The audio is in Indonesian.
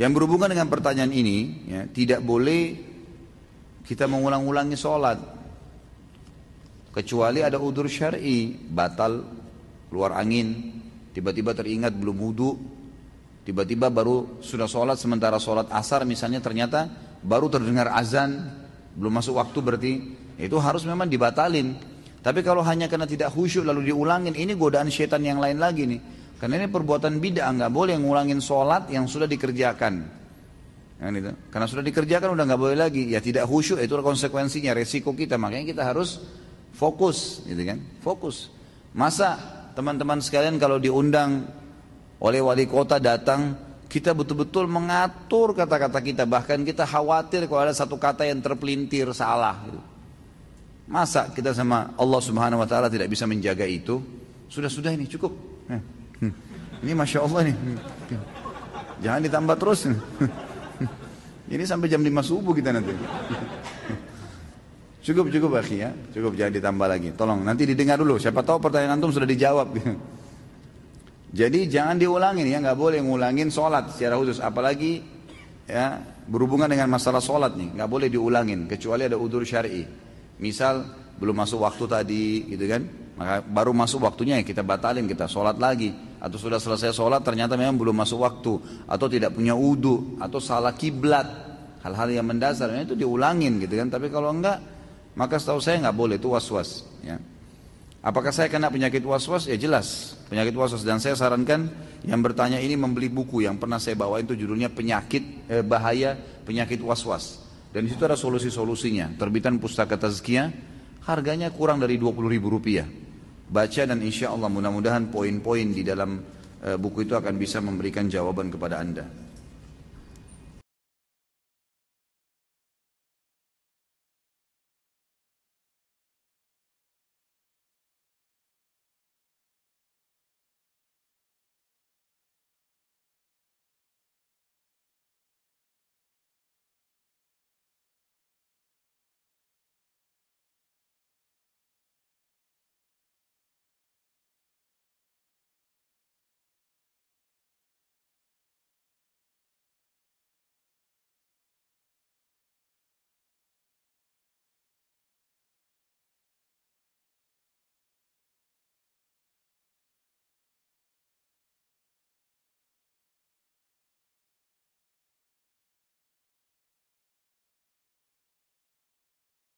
Yang berhubungan dengan pertanyaan ini, ya, tidak boleh kita mengulang-ulangi sholat. Kecuali ada udur syari, batal, keluar angin, tiba-tiba teringat belum wudhu, tiba-tiba baru sudah sholat sementara sholat asar misalnya ternyata baru terdengar azan, belum masuk waktu berarti ya itu harus memang dibatalin. Tapi kalau hanya karena tidak khusyuk lalu diulangin, ini godaan setan yang lain lagi nih. Karena ini perbuatan bid'ah, nggak boleh ngulangin sholat yang sudah dikerjakan. Yang kan itu. Karena sudah dikerjakan udah nggak boleh lagi. Ya tidak khusyuk itu konsekuensinya, resiko kita. Makanya kita harus fokus, gitu kan? Fokus. Masa teman-teman sekalian kalau diundang oleh wali kota datang, kita betul-betul mengatur kata-kata kita. Bahkan kita khawatir kalau ada satu kata yang terpelintir salah. Gitu. Masa kita sama Allah Subhanahu Wa Taala tidak bisa menjaga itu? Sudah-sudah ini cukup. Ya. Hmm. Ini Masya Allah nih. Hmm. Jangan ditambah terus. Hmm. Ini sampai jam 5 subuh kita nanti. Cukup, cukup akhi ya. Cukup, jangan ditambah lagi. Tolong, nanti didengar dulu. Siapa tahu pertanyaan antum sudah dijawab. Jadi jangan diulangin ya. nggak boleh ngulangin sholat secara khusus. Apalagi ya berhubungan dengan masalah sholat nih. nggak boleh diulangin. Kecuali ada udur syari. Misal, belum masuk waktu tadi gitu kan. Maka baru masuk waktunya ya kita batalin, kita sholat lagi atau sudah selesai sholat ternyata memang belum masuk waktu atau tidak punya wudhu atau salah kiblat hal-hal yang mendasar itu diulangin gitu kan tapi kalau enggak maka setahu saya nggak boleh itu was-was ya apakah saya kena penyakit was-was ya jelas penyakit was-was dan saya sarankan yang bertanya ini membeli buku yang pernah saya bawa itu judulnya penyakit eh, bahaya penyakit was-was dan itu ada solusi-solusinya terbitan pustaka tazkiyah harganya kurang dari dua puluh ribu rupiah baca dan insya Allah mudah-mudahan poin-poin di dalam eh, buku itu akan bisa memberikan jawaban kepada Anda.